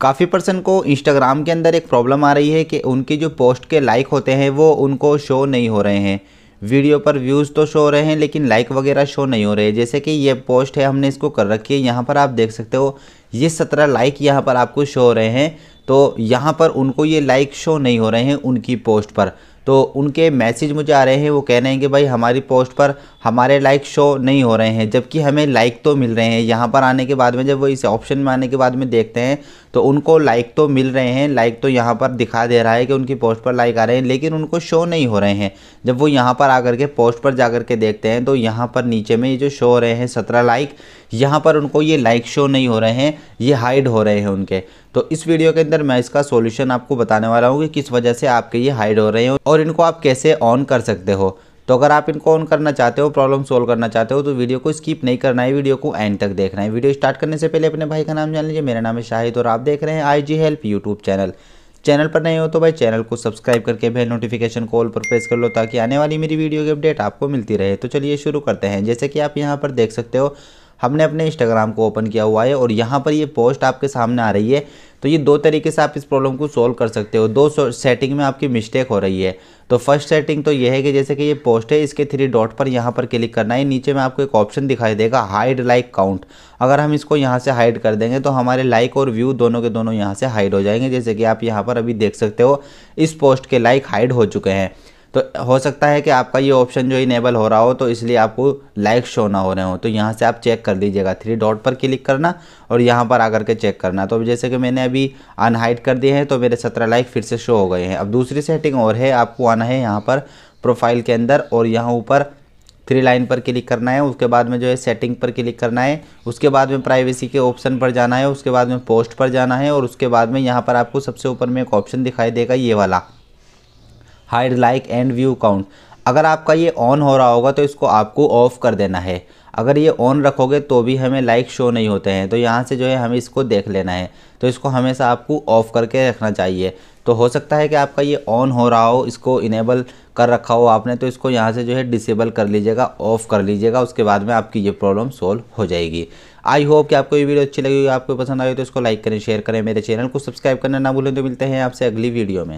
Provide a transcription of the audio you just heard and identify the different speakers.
Speaker 1: काफ़ी पर्सन को इंस्टाग्राम के अंदर एक प्रॉब्लम आ रही है कि उनकी जो पोस्ट के लाइक होते हैं वो उनको शो नहीं हो रहे हैं वीडियो पर व्यूज़ तो शो हो रहे हैं लेकिन लाइक वगैरह शो नहीं हो रहे हैं जैसे कि ये पोस्ट है हमने इसको कर रखी है यहाँ पर आप देख सकते हो ये सत्रह लाइक यहाँ पर आपको शो हो रहे हैं तो यहाँ पर उनको ये लाइक शो नहीं हो रहे हैं उनकी पोस्ट पर तो उनके मैसेज मुझे आ रहे हैं वो कह रहे हैं कि भाई हमारी पोस्ट पर हमारे लाइक शो नहीं हो रहे हैं जबकि हमें लाइक तो मिल रहे हैं यहाँ पर आने के बाद में जब वो इस ऑप्शन में आने के बाद में देखते हैं तो उनको लाइक तो मिल रहे हैं लाइक तो यहाँ पर दिखा दे रहा है कि उनकी पोस्ट पर लाइक आ रहे हैं लेकिन उनको शो नहीं हो रहे हैं जब वो यहाँ पर आकर के पोस्ट पर जा के देखते हैं तो यहाँ पर नीचे में ये जो शो हो रहे हैं सत्रह लाइक यहाँ पर उनको ये लाइक शो नहीं हो रहे हैं ये हाइड हो रहे हैं उनके तो इस वीडियो के अंदर मैं इसका सोल्यूशन आपको बताने वाला हूँ कि किस वजह से आपके ये हाइड हो रहे हैं और इनको आप कैसे ऑन कर सकते हो तो अगर आप इनको ऑन करना चाहते हो प्रॉब्लम सोल्व करना चाहते हो तो वीडियो को स्किप नहीं करना है वीडियो को एंड तक देखना है वीडियो स्टार्ट करने से पहले अपने भाई का नाम जान लीजिए मेरा नाम है शाहिद और आप देख रहे हैं I G help YouTube channel channel पर नहीं हो तो भाई चैनल को सब्सक्राइब करके बेल नोटिफिकेशन कॉल पर प्रेस कर लो ताकि आने वाली मेरी वीडियो की अपडेट आपको मिलती रहे तो चलिए शुरू करते हैं जैसे कि आप यहाँ पर देख सकते हो हमने अपने इंस्टाग्राम को ओपन किया हुआ है और यहाँ पर ये पोस्ट आपके सामने आ रही है तो ये दो तरीके से आप इस प्रॉब्लम को सोल्व कर सकते हो दो सेटिंग में आपकी मिस्टेक हो रही है तो फर्स्ट सेटिंग तो ये है कि जैसे कि ये पोस्ट है इसके थ्री डॉट पर यहाँ पर क्लिक करना है नीचे में आपको एक ऑप्शन दिखाई देगा हाइड लाइक काउंट अगर हम इसको यहाँ से हाइड कर देंगे तो हमारे लाइक और व्यू दोनों के दोनों यहाँ से हाइड हो जाएंगे जैसे कि आप यहाँ पर अभी देख सकते हो इस पोस्ट के लाइक हाइड हो चुके हैं तो हो सकता है कि आपका ये ऑप्शन जो इनेबल हो रहा हो तो इसलिए आपको लाइक शो ना हो रहे हो तो यहाँ से आप चेक कर दीजिएगा थ्री डॉट पर क्लिक करना और यहाँ पर आकर के चेक करना तो अब जैसे कि मैंने अभी अनहाइड कर दिए हैं तो मेरे सत्रह लाइक फिर से शो हो गए हैं अब दूसरी सेटिंग और है आपको आना है यहाँ पर प्रोफाइल के अंदर और यहाँ ऊपर थ्री लाइन पर क्लिक करना है उसके बाद में जो है सेटिंग पर क्लिक करना है उसके बाद में प्राइवेसी के ऑप्शन पर जाना है उसके बाद में पोस्ट पर जाना है और उसके बाद में यहाँ पर आपको सबसे ऊपर में एक ऑप्शन दिखाई देगा ये वाला hide like and view count अगर आपका ये ऑन हो रहा होगा तो इसको आपको ऑफ़ कर देना है अगर ये ऑन रखोगे तो भी हमें लाइक शो नहीं होते हैं तो यहाँ से जो है हमें इसको देख लेना है तो इसको हमेशा आपको ऑफ़ करके रखना चाहिए तो हो सकता है कि आपका ये ऑन हो रहा हो इसको इनेबल कर रखा हो आपने तो इसको यहाँ से जो है डिसेबल कर लीजिएगा ऑफ़ कर लीजिएगा उसके बाद में आपकी ये प्रॉब्लम सॉल्व हो जाएगी आई होप कि आपको ये वीडियो अच्छी लगी आपको पसंद आई तो इसको लाइक करें शेयर करें मेरे चैनल को सब्सक्राइब करना ना भूलें तो मिलते हैं आपसे अगली वीडियो में